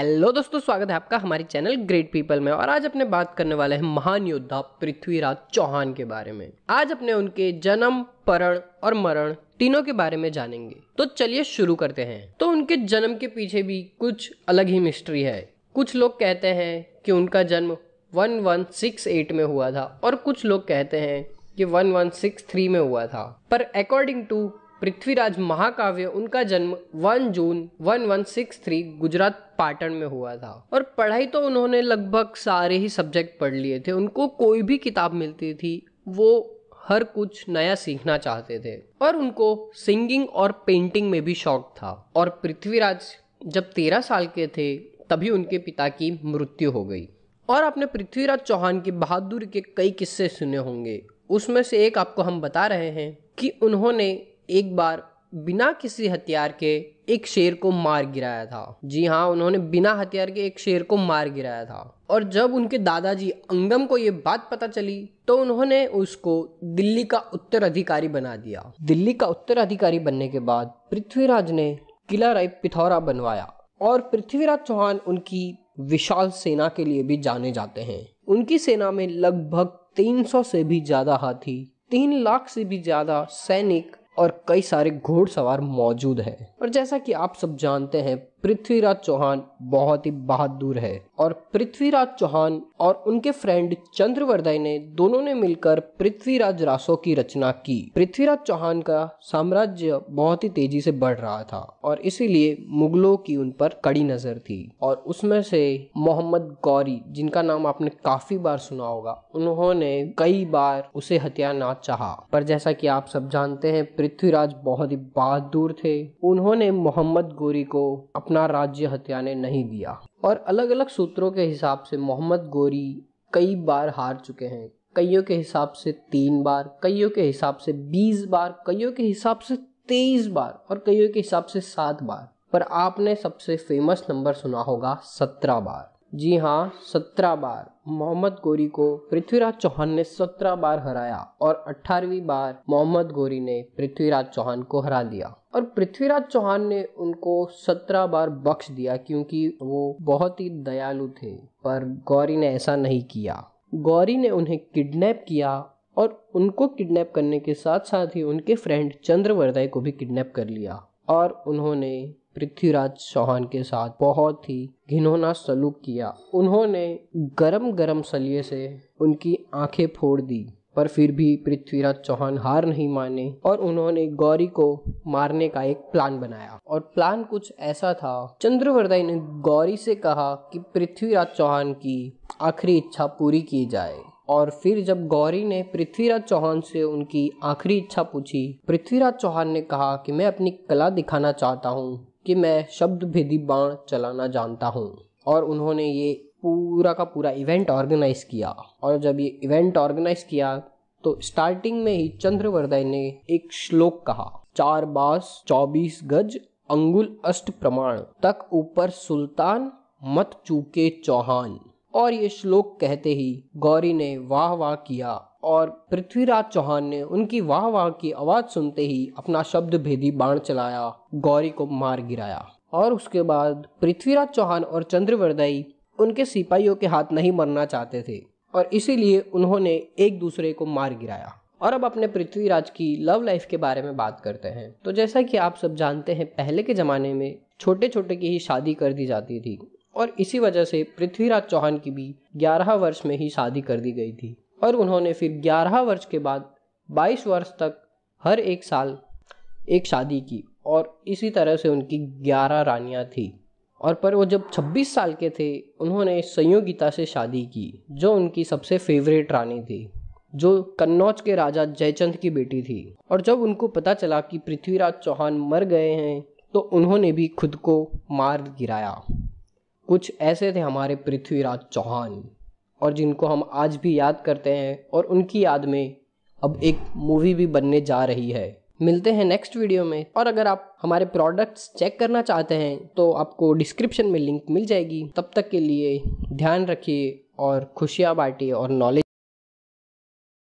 hello दोस्तों स्वागत है आपका हमारे चैनल ग्रेट पीपल में और आज अपने बात करने वाले हैं महान योद्धा पृथ्वीराज चौहान के बारे में आज अपने उनके जन्म परण और मरण तीनों के बारे में जानेंगे तो चलिए शुरू करते हैं तो उनके जन्म के पीछे भी कुछ अलग ही मिस्ट्री है कुछ लोग कहते हैं कि उनका जन्म 1168 में हुआ था और कुछ लोग कहते हैं कि 1163 में हुआ था पर अकॉर्डिंग टू पृथ्वीराज महाकाव्य उनका जन्म 1 जून 1163 गुजरात पाटन में हुआ था और पढ़ाई तो उन्होंने लगभग सारे ही सब्जेक्ट पढ़ लिए थे उनको कोई भी किताब मिलती थी वो हर कुछ नया सीखना चाहते थे और उनको सिंगिंग और पेंटिंग में भी शौक था और पृथ्वीराज जब तेरह साल के थे तभी उनके पिता की मृत्यु हो गई और आपने पृथ्वीराज चौहान की बहादुरी के कई किस्से सुने होंगे उसमें से एक आपको हम बता रहे हैं कि उन्होंने एक बार बिना किसी हथियार के एक शेर को मार गिराया था जी हाँ उन्होंने बिना हथियार के एक शेर को मार गिराया था और जब उनके दादाजी अंगम को ये बात पता चली तो उन्होंने उसको दिल्ली का उत्तराधिकारी बना दिया दिल्ली का उत्तराधिकारी बनने के बाद पृथ्वीराज ने किला राय पिथौरा बनवाया और पृथ्वीराज चौहान उनकी विशाल सेना के लिए भी जाने जाते हैं उनकी सेना में लगभग 300 से भी ज्यादा हाथी तीन लाख से भी ज्यादा सैनिक और कई सारे घोड़सवार मौजूद हैं और जैसा कि आप सब जानते हैं पृथ्वीराज चौहान बहुत ही बहादुर है और पृथ्वीराज चौहान और उनके फ्रेंड चंद्रवर्दय ने दोनों ने मिलकर पृथ्वीराज रासो की रचना की पृथ्वीराज चौहान का साम्राज्य बहुत ही तेजी से बढ़ रहा था और इसीलिए मुगलों की उन पर कड़ी नजर थी और उसमें से मोहम्मद गौरी जिनका नाम आपने काफी बार सुना होगा उन्होंने कई बार उसे हत्या ना चाह पर जैसा कि आप सब जानते हैं पृथ्वीराज बहुत ही बहादुर थे उन्होंने मोहम्मद गोरी को अपना राज्य हत्याने नहीं दिया और अलग अलग सूत्रों के हिसाब से मोहम्मद गोरी कई बार हार चुके हैं कईयों के हिसाब से तीन बार कईयों के हिसाब से बीस बार कईयों के हिसाब से तेईस बार और कईयों के हिसाब से सात बार पर आपने सबसे फेमस नंबर सुना होगा सत्रह बार जी हाँ सत्रह बार मोहम्मद गोरी को पृथ्वीराज चौहान ने सत्रह बार हराया और अठारहवीं बार मोहम्मद गोरी ने पृथ्वीराज चौहान को हरा दिया और पृथ्वीराज चौहान ने उनको सत्रह बार बख्श दिया क्योंकि वो बहुत ही दयालु थे पर गौरी ने ऐसा नहीं किया गौरी ने उन्हें किडनैप किया और उनको किडनैप करने के साथ साथ ही उनके फ्रेंड चंद्रवर्दाई को भी किडनैप कर लिया और उन्होंने पृथ्वीराज चौहान के साथ बहुत ही घिनौना सलूक किया उन्होंने गरम गरम सलिए से उनकी आंखें फोड़ दी पर फिर भी पृथ्वीराज चौहान हार नहीं माने और उन्होंने गौरी को मारने का एक प्लान बनाया और प्लान कुछ ऐसा था चंद्रवरदाई ने गौरी से कहा कि पृथ्वीराज चौहान की आखिरी इच्छा पूरी की जाए और फिर जब गौरी ने पृथ्वीराज चौहान से उनकी आखिरी इच्छा पूछी पृथ्वीराज चौहान ने कहा कि मैं अपनी कला दिखाना चाहता हूँ कि मैं शब्द भेदी बाण चलाना जानता हूँ और उन्होंने ये पूरा का पूरा इवेंट ऑर्गेनाइज किया और जब ये इवेंट ऑर्गेनाइज किया तो स्टार्टिंग में ही चंद्रवरदाय ने एक श्लोक कहा चार बास चौबीस गज अंगुल अष्ट प्रमाण तक ऊपर सुल्तान मत चूके चौहान और ये श्लोक कहते ही गौरी ने वाह वाह किया और पृथ्वीराज चौहान ने उनकी वाह वाह की आवाज सुनते ही अपना शब्द भेदी बाण चलाया गौरी को मार गिराया और उसके बाद पृथ्वीराज चौहान और चंद्रवरदाई उनके सिपाहियों के हाथ नहीं मरना चाहते थे और इसीलिए उन्होंने एक दूसरे को मार गिराया और अब अपने पृथ्वीराज की लव लाइफ के बारे में बात करते हैं तो जैसा कि आप सब जानते हैं पहले के ज़माने में छोटे छोटे की ही शादी कर दी जाती थी और इसी वजह से पृथ्वीराज चौहान की भी 11 वर्ष में ही शादी कर दी गई थी और उन्होंने फिर 11 वर्ष के बाद 22 वर्ष तक हर एक साल एक शादी की और इसी तरह से उनकी 11 रानियां थी और पर वो जब 26 साल के थे उन्होंने संयोगिता से शादी की जो उनकी सबसे फेवरेट रानी थी जो कन्नौज के राजा जयचंद की बेटी थी और जब उनको पता चला कि पृथ्वीराज चौहान मर गए हैं तो उन्होंने भी खुद को मार गिराया कुछ ऐसे थे हमारे पृथ्वीराज चौहान और जिनको हम आज भी याद करते हैं और उनकी याद में अब एक मूवी भी बनने जा रही है मिलते हैं नेक्स्ट वीडियो में और अगर आप हमारे प्रोडक्ट्स चेक करना चाहते हैं तो आपको डिस्क्रिप्शन में लिंक मिल जाएगी तब तक के लिए ध्यान रखिए और खुशियाँ बांटिए और नॉलेज